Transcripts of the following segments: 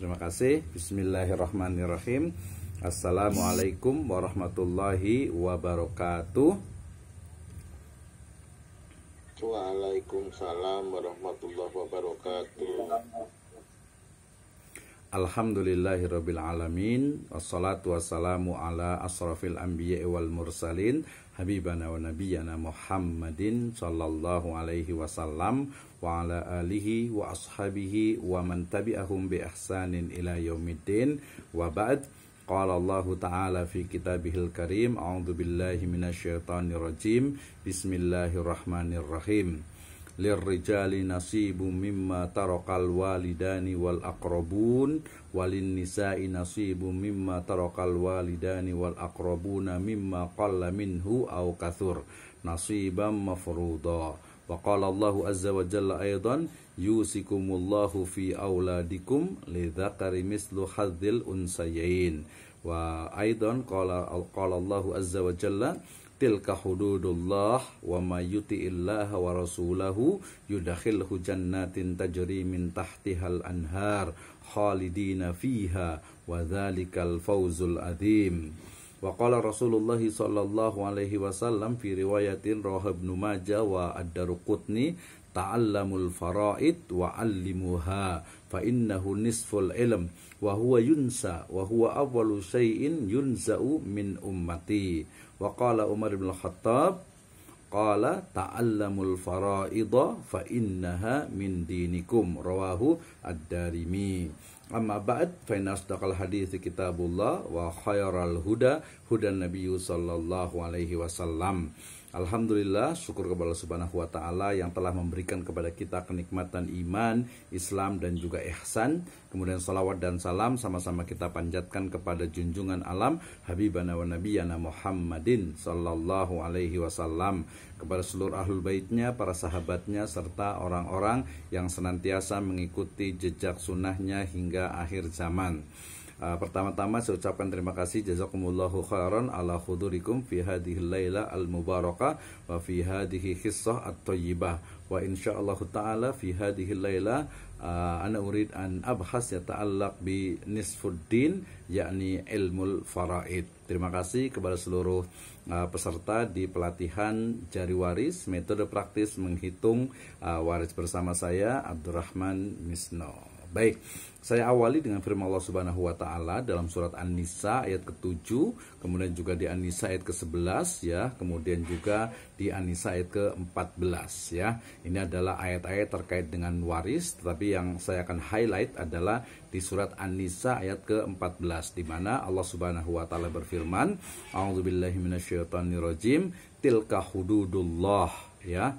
Terima kasih. Bismillahirrahmanirrahim. Assalamualaikum warahmatullahi wabarakatuh. Waalaikumsalam warahmatullahi wabarakatuh. Alhamdulillahirabbil alamin wassalatu wassalamu ala asrafil anbiya'i wal mursalin habibana wa nabiyyana Muhammadin sallallahu alaihi wasallam wa ala alihi wa ashabihi wa man tabi'ahum bi ihsanin ila yaumiddin wa ba'd qala Allah ta'ala fi kitabihil karim a'udzu billahi minasyaitonir rajim bismillahirrahmanirrahim lirrijali nasibu mimma tarakal walidani wal aqrabun walin nisa'i nasibu mimma tarakal walidani wal aqrabuna mimma qalla minhu aw kathur nasiban mafruḍa wa qala Allahu azza wa jalla aidan yusikumullahu fi auladikum lidzakari mislu hadzil unsayain wa aidan qala qala Allahu azza wa jalla tilka hududullah wa may yuti'illaha wa rasulahu yudkhilhu jannatin tajri min tahtihal anhar khalidina fiha wa dzalikal fawzul adzim wa qala Rasulullah sallallahu alaihi wasallam fi riwayatin Rahab bin Majah wa Ad-Darqutni ta'allamul faraid wa 'allimuha fa innahu nisful ilm wa huwa yunsa wa huwa awwalu shayin yunza'u min ummati وقال عمر بن الخطاب قال تعلموا الفرائض فإنها من دينكم رواه الدارمي أما بعد فإن أصدق الحديث كتاب الله وخير الهدى هدى النبي صلى الله عليه وسلم Alhamdulillah, syukur kepada Allah Subhanahu wa taala yang telah memberikan kepada kita kenikmatan iman, Islam dan juga ihsan. Kemudian salawat dan salam sama-sama kita panjatkan kepada junjungan alam Habibana wa Nabiyana Muhammadin sallallahu alaihi wasallam kepada seluruh ahlul baitnya, para sahabatnya serta orang-orang yang senantiasa mengikuti jejak sunnahnya hingga akhir zaman. Uh, pertama-tama saya ucapkan terima kasih jazakumullahu khairan ala khudurikum fi hadhihi laila al mubaraka wa fi hadhihi hissah at tayyibah wa insyaallah taala fi hadhihi laila uh, ana urid an abhas yata'allaq bi nisfuddin yakni ilmul faraid terima kasih kepada seluruh uh, peserta di pelatihan jari waris metode praktis menghitung uh, waris bersama saya Abdurrahman Misno Baik, saya awali dengan firman Allah Subhanahu wa taala dalam surat An-Nisa ayat ke-7, kemudian juga di An-Nisa ayat ke-11 ya, kemudian juga di An-Nisa ayat ke-14 ya. Ini adalah ayat-ayat terkait dengan waris, tetapi yang saya akan highlight adalah di surat An-Nisa ayat ke-14 di mana Allah Subhanahu wa taala berfirman, "A'udzubillahi minasyaitonirrajim, tilka hududullah." ya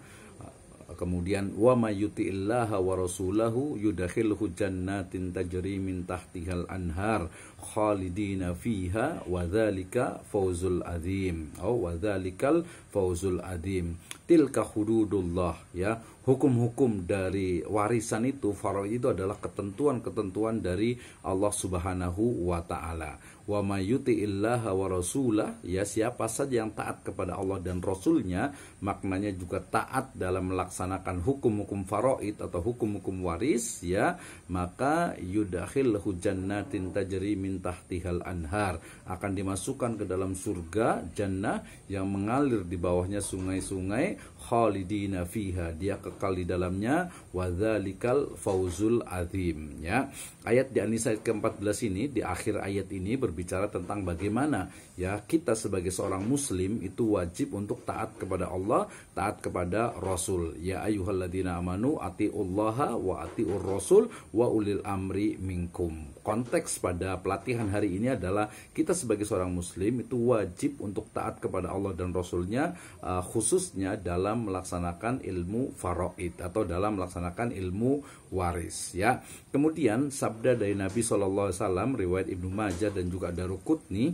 Kemudian wa may wa rasulahu yudakhilhu jannatin tajri min tahtihal anhar khalidina fiha wa dzalika fauzul azim. Oh wa dzalikal fauzul azim. Tilka hududullah ya. Hukum-hukum dari warisan itu faraid itu adalah ketentuan-ketentuan dari Allah Subhanahu wa taala wa mayuti illaha wa rasulah ya siapa saja yang taat kepada Allah dan Rasulnya maknanya juga taat dalam melaksanakan hukum-hukum faraid atau hukum-hukum waris ya maka yudakhil hujannatin tajri min tahtihal anhar akan dimasukkan ke dalam surga jannah yang mengalir di bawahnya sungai-sungai khalidina fiha dia kekal di dalamnya wa fauzul azim ya ayat di An-Nisa ke-14 ini di akhir ayat ini berbeda berbicara tentang bagaimana ya kita sebagai seorang muslim itu wajib untuk taat kepada Allah, taat kepada Rasul. Ya ayyuhalladzina amanu atiullaha wa atiur rasul wa ulil amri minkum konteks pada pelatihan hari ini adalah kita sebagai seorang muslim itu wajib untuk taat kepada Allah dan Rasulnya uh, khususnya dalam melaksanakan ilmu faraid atau dalam melaksanakan ilmu waris ya kemudian sabda dari Nabi saw riwayat Ibnu Majah dan juga Darukutni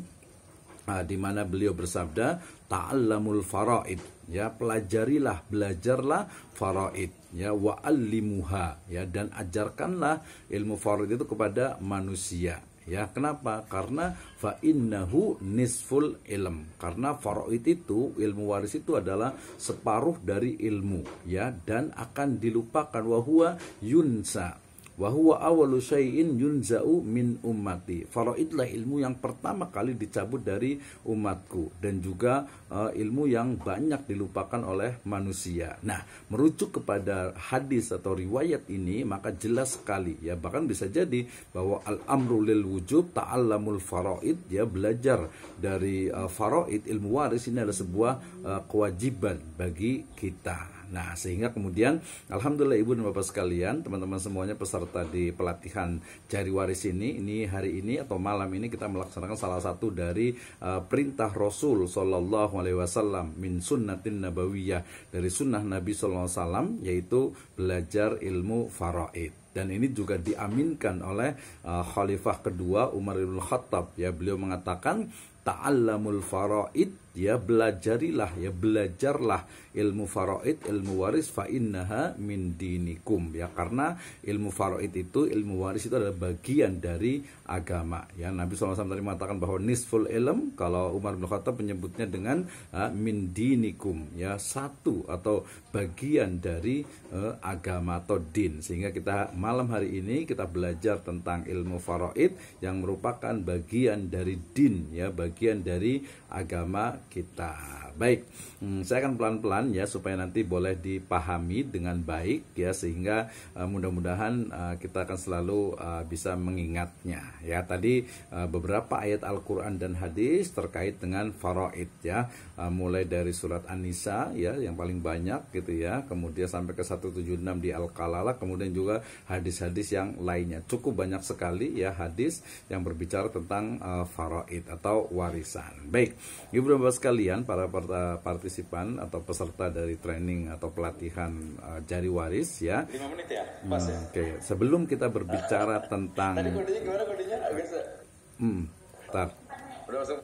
uh, di mana beliau bersabda ta'allamul faraid ya pelajarilah belajarlah faraid ya wa allimuha ya dan ajarkanlah ilmu faraid itu kepada manusia ya kenapa karena fa innahu nisful ilm karena faraid itu ilmu waris itu adalah separuh dari ilmu ya dan akan dilupakan wa huwa yunsa wa huwa awalu syai'in yunza'u min ummati. Faraidlah ilmu yang pertama kali dicabut dari umatku dan juga uh, ilmu yang banyak dilupakan oleh manusia. Nah, merujuk kepada hadis atau riwayat ini maka jelas sekali ya bahkan bisa jadi bahwa al-amru lil wujub ta'allamul faraid ya belajar dari uh, faraid ilmu waris ini adalah sebuah uh, kewajiban bagi kita. Nah, sehingga kemudian alhamdulillah Ibu dan Bapak sekalian, teman-teman semuanya peserta di pelatihan jari waris ini, ini hari ini atau malam ini kita melaksanakan salah satu dari uh, perintah Rasul sallallahu alaihi wasallam min sunnatin nabawiyah dari sunnah Nabi sallallahu alaihi wasallam yaitu belajar ilmu faraid dan ini juga diaminkan oleh uh, khalifah kedua Umar bin Khattab ya beliau mengatakan ta'allamul faraid ya belajarilah ya belajarlah ilmu faraid ilmu waris fa innaha min dinikum ya karena ilmu faraid itu ilmu waris itu adalah bagian dari agama ya Nabi SAW tadi mengatakan bahwa nisful ilm kalau Umar bin Khattab menyebutnya dengan ha, min dinikum ya satu atau bagian dari uh, agama atau din sehingga kita malam hari ini kita belajar tentang ilmu faraid yang merupakan bagian dari din ya bagian dari agama kita. Baik. Hmm, saya akan pelan-pelan ya supaya nanti boleh dipahami dengan baik ya sehingga uh, mudah-mudahan uh, kita akan selalu uh, bisa mengingatnya ya tadi uh, beberapa ayat Al-Qur'an dan hadis terkait dengan faraid ya uh, mulai dari surat An-Nisa ya yang paling banyak gitu ya kemudian sampai ke 176 di Al-Qalala kemudian juga hadis-hadis yang lainnya cukup banyak sekali ya hadis yang berbicara tentang uh, faraid atau warisan. Baik, Ibu ibu sekalian para para partisipan atau peserta dari training atau pelatihan uh, jari waris ya. 5 menit ya, pas ya? hmm, ya. Oke, okay. sebelum kita berbicara tentang Tadi kodenya gimana kodenya? Agak Hmm, tar. Udah masuk.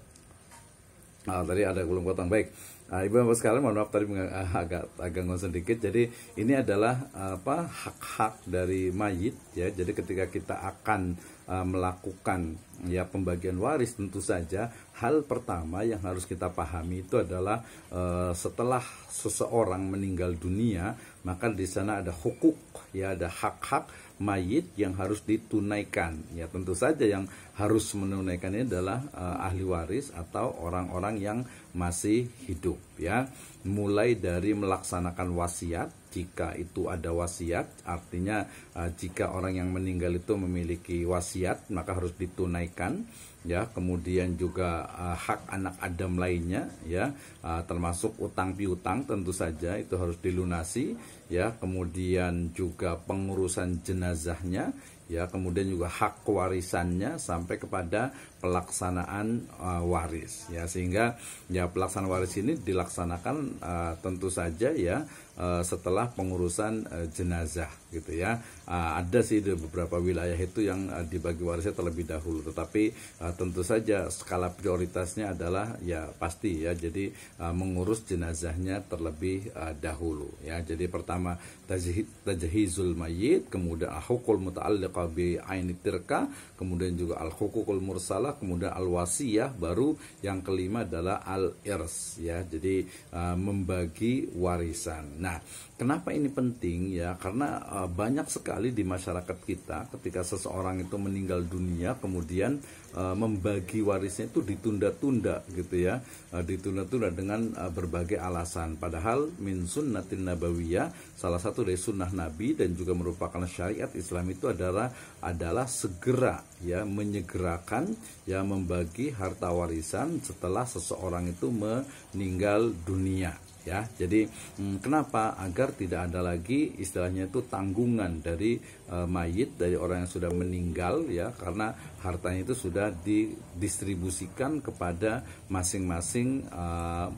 Ah, tadi ada belum potong. Baik. Nah, Ibu Bapak sekalian mohon maaf tadi agak agak ngomong sedikit. Jadi ini adalah apa hak-hak dari mayit ya. Jadi ketika kita akan uh, melakukan ya pembagian waris tentu saja hal pertama yang harus kita pahami itu adalah uh, setelah seseorang meninggal dunia maka di sana ada hukuk ya ada hak-hak mayit yang harus ditunaikan ya tentu saja yang harus menunaikannya adalah uh, ahli waris atau orang-orang yang masih hidup ya. Mulai dari melaksanakan wasiat jika itu ada wasiat, artinya uh, jika orang yang meninggal itu memiliki wasiat maka harus ditunaikan ya. Kemudian juga uh, hak anak Adam lainnya ya, uh, termasuk utang piutang tentu saja itu harus dilunasi ya kemudian juga pengurusan jenazahnya ya kemudian juga hak warisannya sampai kepada pelaksanaan uh, waris ya sehingga ya pelaksanaan waris ini dilaksanakan uh, tentu saja ya Eh, setelah pengurusan eh, jenazah gitu ya. Ah, ada sih di beberapa wilayah itu yang eh, dibagi warisnya terlebih dahulu, tetapi tentu saja skala prioritasnya adalah ya pasti ya. Jadi mengurus jenazahnya terlebih dahulu ya. Jadi pertama tajhizul mayit kemudian hukul muta'alliqa bi aini tirka, kemudian juga al hukukul mursalah, kemudian al wasiyah, baru yang kelima adalah al irs ya. Jadi membagi warisan. Nah, kenapa ini penting ya? Karena uh, banyak sekali di masyarakat kita ketika seseorang itu meninggal dunia kemudian uh, membagi warisnya itu ditunda-tunda gitu ya. Uh, ditunda-tunda dengan uh, berbagai alasan. Padahal min sunnatin nabawiyah salah satu dari sunnah Nabi dan juga merupakan syariat Islam itu adalah adalah segera ya menyegerakan ya membagi harta warisan setelah seseorang itu meninggal dunia ya jadi mm, kenapa agar tidak ada lagi istilahnya itu tanggungan dari Eh, mayit dari orang yang sudah meninggal ya karena hartanya itu sudah didistribusikan kepada masing-masing uh,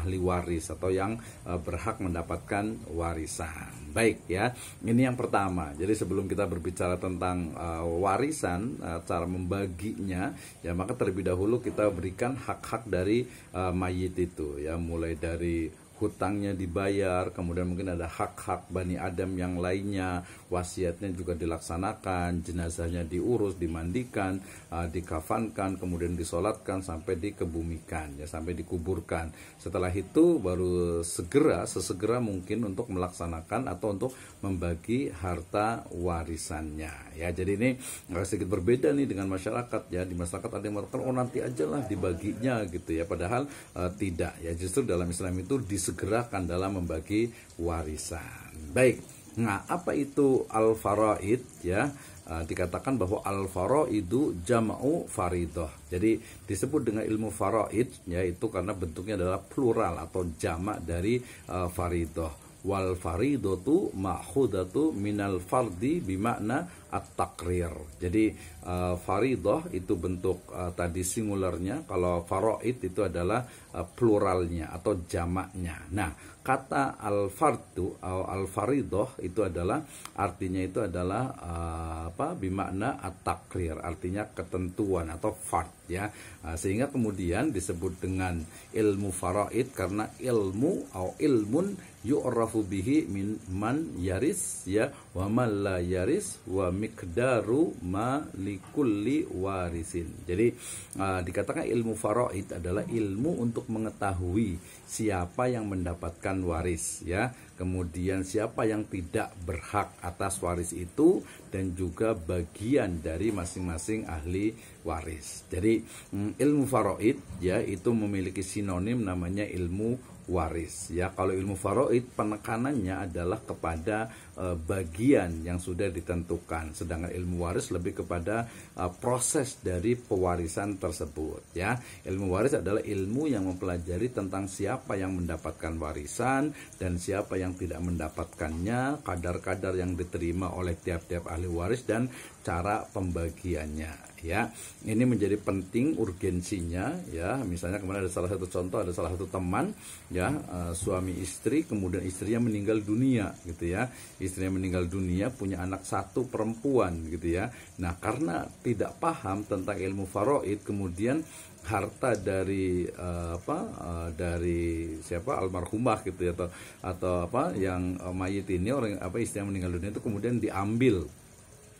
ahli waris atau yang uh, berhak mendapatkan warisan. Baik ya. Ini yang pertama. Jadi sebelum kita berbicara tentang uh, warisan uh, cara membaginya ya maka terlebih dahulu kita berikan hak-hak dari uh, mayit itu ya mulai dari hutangnya dibayar, kemudian mungkin ada hak-hak Bani Adam yang lainnya, wasiatnya juga dilaksanakan, jenazahnya diurus, dimandikan, uh, dikafankan, kemudian disolatkan sampai dikebumikan, ya sampai dikuburkan. Setelah itu baru segera, sesegera mungkin untuk melaksanakan atau untuk membagi harta warisannya. Ya, jadi ini agak sedikit berbeda nih dengan masyarakat ya. Di masyarakat ada yang mengatakan oh nanti lah dibaginya gitu ya, padahal uh, tidak ya. Justru dalam Islam itu dis disegerakan dalam membagi warisan. Baik. Nah, apa itu al-faraid ya? Eh, dikatakan bahwa al itu jama'u faridoh. Jadi disebut dengan ilmu faraid yaitu karena bentuknya adalah plural atau jamak dari e, faridoh. Wal faridatu ma'khudatu minal fardi bimakna at-takrir. Jadi uh, faridah itu bentuk uh, tadi singularnya, kalau faroid itu adalah uh, pluralnya atau jamaknya. Nah, kata al-fardu atau al-faridah itu adalah artinya itu adalah uh, apa? bimakna at-takrir, artinya ketentuan atau fard ya. Uh, sehingga kemudian disebut dengan ilmu faraid karena ilmu atau ilmun yu'rafu bihi min man yaris ya wa man la yaris wa mikdaru ma likulli warisin. Jadi uh, dikatakan ilmu faraid adalah ilmu untuk mengetahui siapa yang mendapatkan waris ya. Kemudian siapa yang tidak berhak atas waris itu dan juga bagian dari masing-masing ahli waris. Jadi mm, ilmu faraid ya itu memiliki sinonim namanya ilmu waris ya. Kalau ilmu faraid penekanannya adalah kepada Eh, bagian yang sudah ditentukan sedangkan ilmu waris lebih kepada uh, proses dari pewarisan tersebut ya ilmu waris adalah ilmu yang mempelajari tentang siapa yang mendapatkan warisan dan siapa yang tidak mendapatkannya kadar-kadar yang diterima oleh tiap-tiap ahli waris dan cara pembagiannya ya ini menjadi penting urgensinya ya misalnya kemarin ada salah satu contoh ada salah satu teman ya uh, suami istri kemudian istrinya meninggal dunia gitu ya istrinya meninggal dunia punya anak satu perempuan gitu ya nah karena tidak paham tentang ilmu faroid kemudian harta dari uh, apa uh, dari siapa almarhumah gitu ya atau atau apa yang eh, mayit ini orang apa istri yang meninggal dunia itu kemudian diambil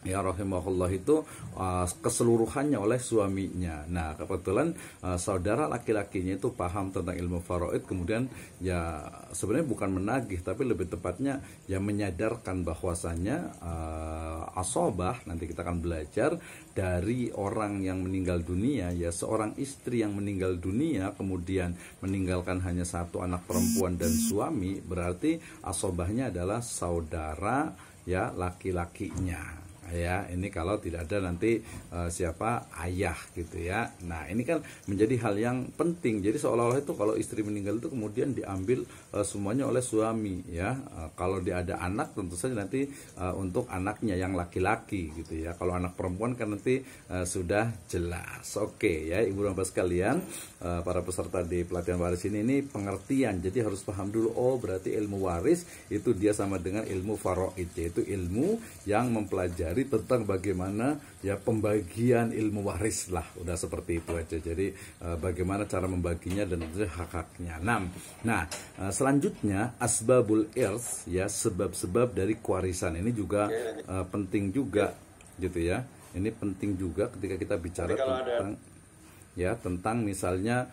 ya rahimahullah itu uh, keseluruhannya oleh suaminya. Nah, kebetulan uh, saudara laki-lakinya itu paham tentang ilmu faraid kemudian ya sebenarnya bukan menagih tapi lebih tepatnya ya menyadarkan bahwasannya uh, asobah nanti kita akan belajar dari orang yang meninggal dunia ya seorang istri yang meninggal dunia kemudian meninggalkan hanya satu anak perempuan dan suami berarti asobahnya adalah saudara ya laki-lakinya ya ini kalau tidak ada nanti e, siapa ayah gitu ya nah ini kan menjadi hal yang penting jadi seolah-olah itu kalau istri meninggal itu kemudian diambil e, semuanya oleh suami ya e, kalau dia ada anak tentu saja nanti e, untuk anaknya yang laki-laki gitu ya kalau anak perempuan kan nanti e, sudah jelas oke ya ibu dan bapak sekalian e, para peserta di pelatihan waris ini ini pengertian jadi harus paham dulu oh berarti ilmu waris itu dia sama dengan ilmu faroid yaitu ilmu yang mempelajari tentang bagaimana ya pembagian ilmu waris lah udah seperti itu aja jadi uh, bagaimana cara membaginya dan tentunya hak-haknya enam nah uh, selanjutnya asbabul irs ya sebab-sebab dari kewarisan ini juga uh, penting juga gitu ya ini penting juga ketika kita bicara tentang ada ya tentang misalnya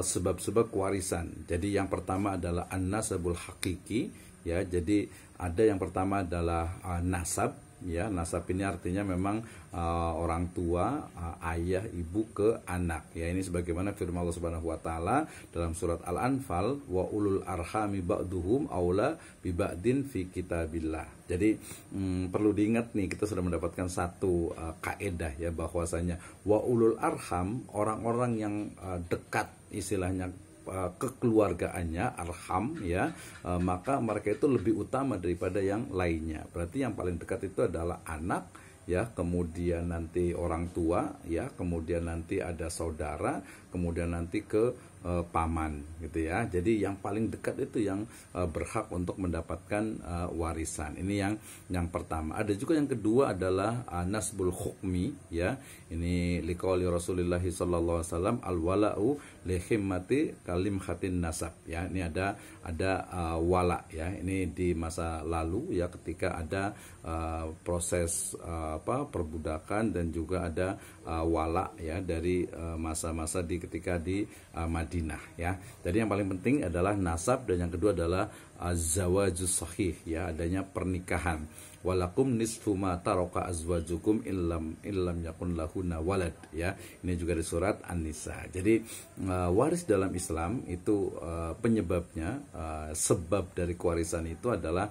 sebab-sebab uh, kewarisan. Jadi yang pertama adalah anasabul hakiki ya. Jadi ada yang pertama adalah uh, nasab ya nasab ini artinya memang uh, orang tua uh, ayah ibu ke anak ya ini sebagaimana firman Allah Subhanahu wa taala dalam surat Al-Anfal wa ulul arhami ba'duhum aula bi ba'din fi kitabillah jadi hmm, perlu diingat nih kita sudah mendapatkan satu uh, kaedah ya bahwasanya wa ulul arham orang-orang yang uh, dekat istilahnya Eh, kekeluargaannya arham ya eh, maka mereka itu lebih utama daripada yang lainnya berarti yang paling dekat itu adalah anak ya kemudian nanti orang tua ya kemudian nanti ada saudara kemudian nanti ke uh, paman gitu ya. Jadi yang paling dekat itu yang uh, berhak untuk mendapatkan uh, warisan. Ini yang yang pertama. Ada juga yang kedua adalah uh, nasbul hukmi ya. Ini liqauli Rasulullah sallallahu alaihi wasallam al wala'u lihimmati kalim khatin nasab ya. Ini ada ada uh, wala ya. Ini di masa lalu ya ketika ada uh, proses uh, apa perbudakan dan juga ada uh, wala ya dari masa-masa uh, di ketika di uh, Madinah ya. Jadi yang paling penting adalah nasab dan yang kedua adalah azwajus sahih ya, adanya pernikahan. Walakum nisfu ma taraka azwajukum illam illam yakun lahuna walad ya. Ini juga di surat An-Nisa. Jadi uh, waris dalam Islam itu uh, penyebabnya uh, sebab dari kewarisan itu adalah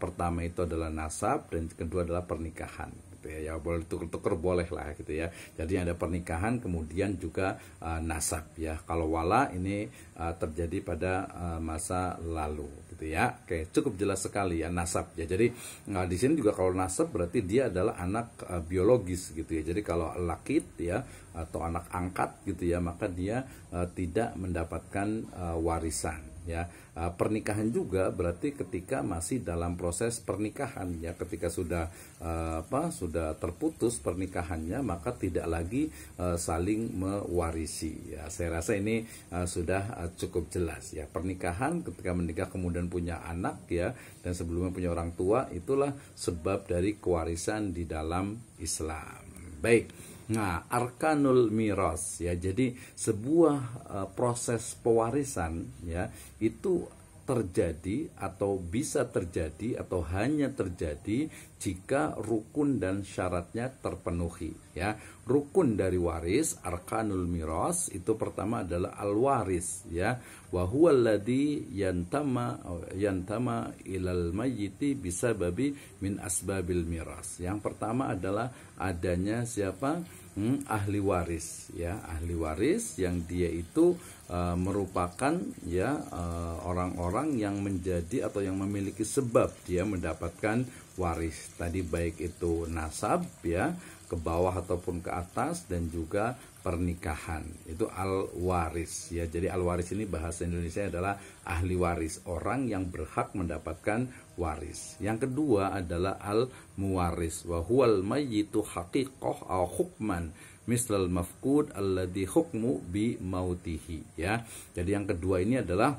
pertama itu adalah nasab dan kedua adalah pernikahan gitu ya ya boleh tuker-tuker boleh lah gitu ya jadi ada pernikahan kemudian juga uh, nasab ya kalau wala ini uh, terjadi pada uh, masa lalu gitu ya oke cukup jelas sekali ya nasab ya jadi uh, di sini juga kalau nasab berarti dia adalah anak uh, biologis gitu ya jadi kalau laki ya atau anak angkat gitu ya maka dia uh, tidak mendapatkan uh, warisan ya ah, pernikahan juga berarti ketika masih dalam proses pernikahan ya ketika sudah ah, apa sudah terputus pernikahannya maka tidak lagi ah, saling mewarisi ya saya rasa ini sudah cukup jelas ya pernikahan ketika menikah kemudian punya anak ya dan sebelumnya punya orang tua itulah sebab dari kewarisan di dalam Islam baik Nah, arkanul miras ya. Jadi sebuah uh, proses pewarisan ya itu terjadi atau bisa terjadi atau hanya terjadi jika rukun dan syaratnya terpenuhi ya rukun dari waris arkanul miras itu pertama adalah al waris ya wahwaladi yantama yantama ilal majiti bisa babi min asbabil miras yang pertama adalah adanya siapa hmm, ahli waris ya ahli waris yang dia itu Eh, merupakan ya eh, orang-orang uh, yang menjadi atau yang memiliki sebab dia mendapatkan waris tadi baik itu nasab ya ke bawah ataupun ke atas dan juga pernikahan itu al waris ya jadi al waris ini bahasa Indonesia adalah ahli waris orang yang berhak mendapatkan waris yang kedua adalah al muwaris wahwal ma'jitu hakikoh al hukman mislal mafkud alladhi hukmu bi mautihi ya. Jadi yang kedua ini adalah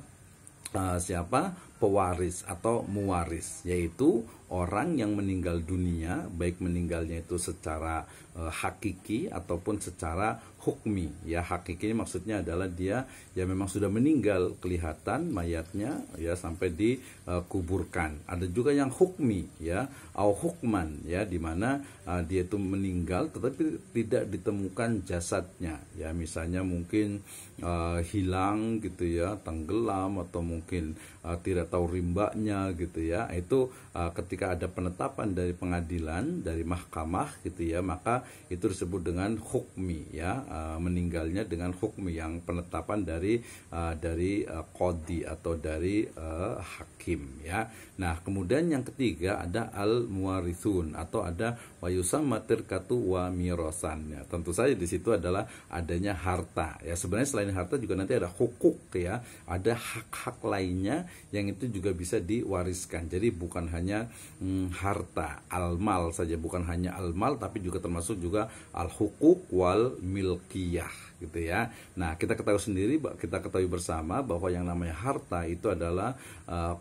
uh, siapa? pewaris atau muwaris yaitu orang yang meninggal dunia baik meninggalnya itu secara uh, hakiki ataupun secara hukmi ya hakikinya maksudnya adalah dia ya memang sudah meninggal kelihatan mayatnya ya sampai dikuburkan ada juga yang hukmi ya au hukman ya di mana uh, dia itu meninggal tetapi tidak ditemukan jasadnya ya misalnya mungkin uh, hilang gitu ya tenggelam atau mungkin Eh, tidak tahu rimbanya gitu ya itu uh, ketika ada penetapan dari pengadilan dari mahkamah gitu ya maka itu disebut dengan hukmi ya uh, meninggalnya dengan hukmi yang penetapan dari uh, dari uh, kodi atau dari uh, hakim ya nah kemudian yang ketiga ada al muarisun atau ada wa yusamma tirkatu wa mirosan ya, tentu saja di situ adalah adanya harta ya sebenarnya selain harta juga nanti ada hukuk ya ada hak-hak lainnya yang itu juga bisa diwariskan jadi bukan hanya hmm, harta almal saja bukan hanya almal tapi juga termasuk juga al hukuk wal milkiyah gitu ya nah kita ketahui sendiri kita ketahui bersama bahwa yang namanya harta itu adalah uh,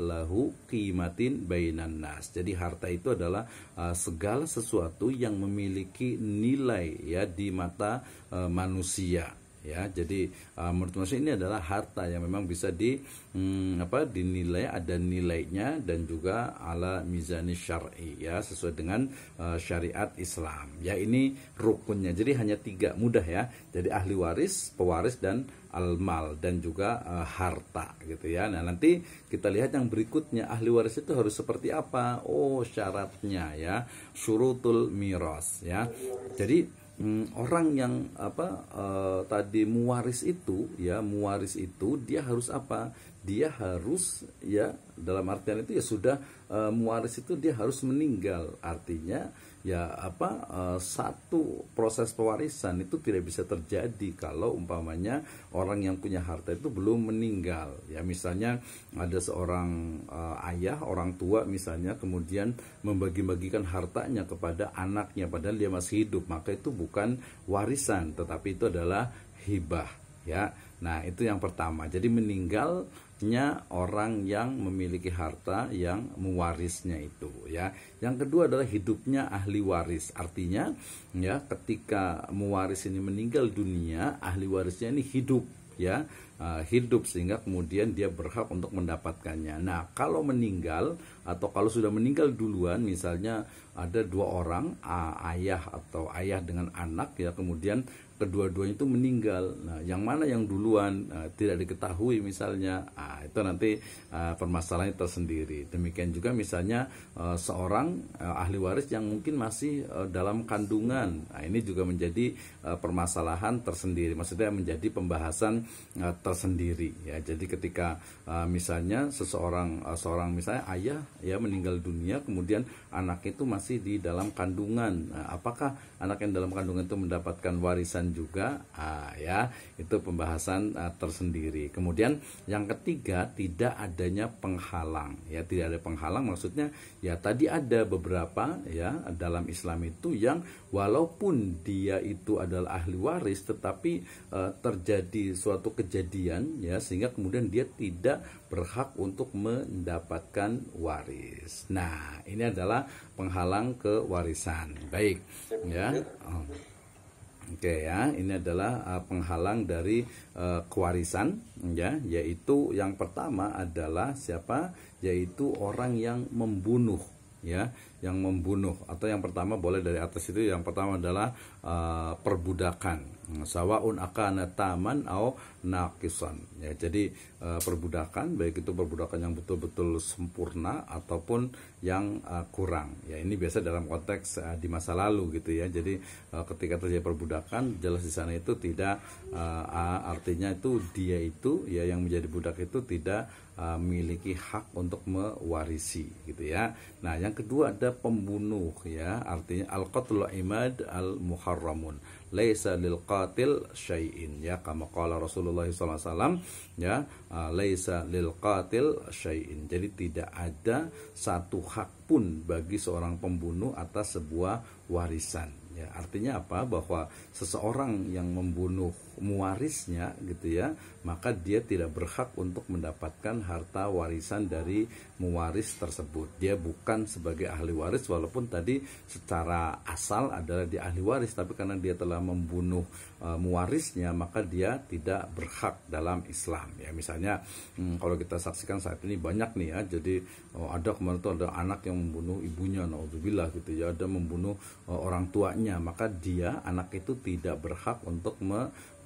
lahu qimatin bainan nas jadi harta itu adalah Uh, segala sesuatu yang memiliki nilai ya di mata uh, manusia ya jadi uh, menurut Muhammad ini adalah harta yang memang bisa di hmm, apa dinilai ada nilainya dan juga ala mizani syar'i ya sesuai dengan uh, syariat Islam ya ini rukunnya jadi hanya tiga mudah ya jadi ahli waris pewaris dan almal dan juga uh, harta gitu ya. Nah, nanti kita lihat yang berikutnya ahli waris itu harus seperti apa? Oh, syaratnya ya, surutul miras ya. Jadi hmm, orang yang apa uh, tadi muaris itu ya muaris itu dia harus apa dia harus ya dalam artian itu ya sudah uh, eh, muaris itu dia harus meninggal artinya ya apa eh, satu proses pewarisan itu tidak bisa terjadi kalau umpamanya orang yang punya harta itu belum meninggal ya misalnya ada seorang uh, ayah orang tua misalnya kemudian membagi-bagikan hartanya kepada anaknya padahal dia masih hidup maka itu bukan warisan tetapi itu adalah hibah ya nah itu yang pertama jadi meninggalnya orang yang memiliki harta yang mewarisnya itu ya yang kedua adalah hidupnya ahli waris artinya ya ketika mewaris ini meninggal dunia ahli warisnya ini hidup ya ah, hidup sehingga kemudian dia berhak untuk mendapatkannya. Nah, kalau meninggal atau kalau sudah meninggal duluan misalnya ada dua orang ah, ayah atau ayah dengan anak ya kemudian kedua-duanya itu meninggal. Nah, yang mana yang duluan uh, tidak diketahui misalnya, nah, itu nanti uh, permasalahannya tersendiri. Demikian juga misalnya uh, seorang uh, ahli waris yang mungkin masih uh, dalam kandungan, nah, ini juga menjadi uh, permasalahan tersendiri. Maksudnya menjadi pembahasan uh, tersendiri. Ya, jadi ketika uh, misalnya seseorang uh, seorang misalnya ayah ya meninggal dunia, kemudian anak itu masih di dalam kandungan. Nah, apakah anak yang dalam kandungan itu mendapatkan warisan juga ah, ya. Itu pembahasan uh, tersendiri. Kemudian yang ketiga tidak adanya penghalang ya, tidak ada penghalang maksudnya ya tadi ada beberapa ya dalam Islam itu yang walaupun dia itu adalah ahli waris tetapi uh, terjadi suatu kejadian ya sehingga kemudian dia tidak berhak untuk mendapatkan waris. Nah, ini adalah penghalang kewarisan. Baik, ya. Oh. Oke okay, ya, ini adalah uh, penghalang dari uh, kewarisan ya, yaitu yang pertama adalah siapa? Yaitu orang yang membunuh ya yang membunuh atau yang pertama boleh dari atas itu yang pertama adalah uh, perbudakan sawaun akana taman au nakisan ya jadi uh, perbudakan baik itu perbudakan yang betul-betul sempurna ataupun yang uh, kurang ya ini biasa dalam konteks uh, di masa lalu gitu ya jadi uh, ketika terjadi perbudakan jelas di sana itu tidak uh, artinya itu dia itu ya yang menjadi budak itu tidak uh, memiliki hak untuk mewarisi gitu ya nah yang kedua ada pembunuh ya artinya al qatlu imad al muharramun laisa lil qatil syai'in ya kama qala Rasulullah SAW ya ah, laisa lil qatil syai'in jadi tidak ada satu hak pun bagi seorang pembunuh atas sebuah warisan ya artinya apa bahwa seseorang yang membunuh mewarisnya gitu ya maka dia tidak berhak untuk mendapatkan harta warisan dari mewaris tersebut dia bukan sebagai ahli waris walaupun tadi secara asal adalah di ahli waris tapi karena dia telah membunuh e, eh, mewarisnya maka dia tidak berhak dalam Islam ya misalnya hmm, kalau kita saksikan saat ini banyak nih ya jadi oh, ada kemarin tuh ada anak yang membunuh ibunya naudzubillah gitu ya ada membunuh eh, orang tuanya maka dia anak itu tidak berhak untuk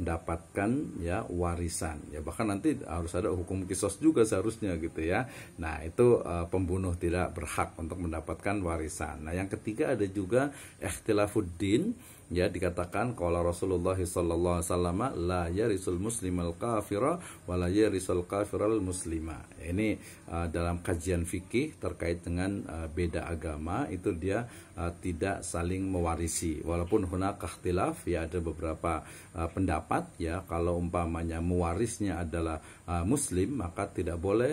mendapatkan ya warisan ya bahkan nanti harus ada hukum kisos juga seharusnya gitu ya nah itu e, pembunuh tidak berhak untuk mendapatkan warisan nah yang ketiga ada juga ikhtilafuddin ya dikatakan kalau Rasulullah sallallahu alaihi wasallam la yarisul muslim al kafira wa la yarisul al muslima. Ini uh, dalam kajian fikih terkait dengan uh, beda agama itu dia uh, tidak saling mewarisi. Walaupun huna kahtilaf ya ada beberapa uh, pendapat ya kalau umpamanya mewarisnya adalah uh, muslim maka tidak boleh